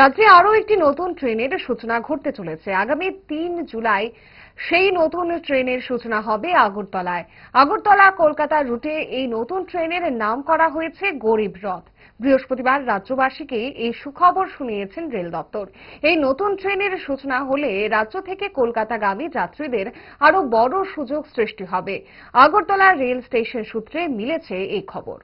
রাজ্যে আরও একটি নতুন ট্রেনের সূচনা ঘটতে চলেছে আগামী তিন জুলাই সেই নতুন ট্রেনের সূচনা হবে আগরতলায় আগরতলা কলকাতা রুটে এই নতুন ট্রেনের নাম করা হয়েছে গরিব রথ বৃহস্পতিবার রাজ্যবাসীকে এই সুখবর শুনিয়েছেন রেল দপ্তর এই নতুন ট্রেনের সূচনা হলে রাজ্য থেকে কলকাতাগামী যাত্রীদের আরও বড় সুযোগ সৃষ্টি হবে আগরতলা রেল স্টেশন সূত্রে মিলেছে এই খবর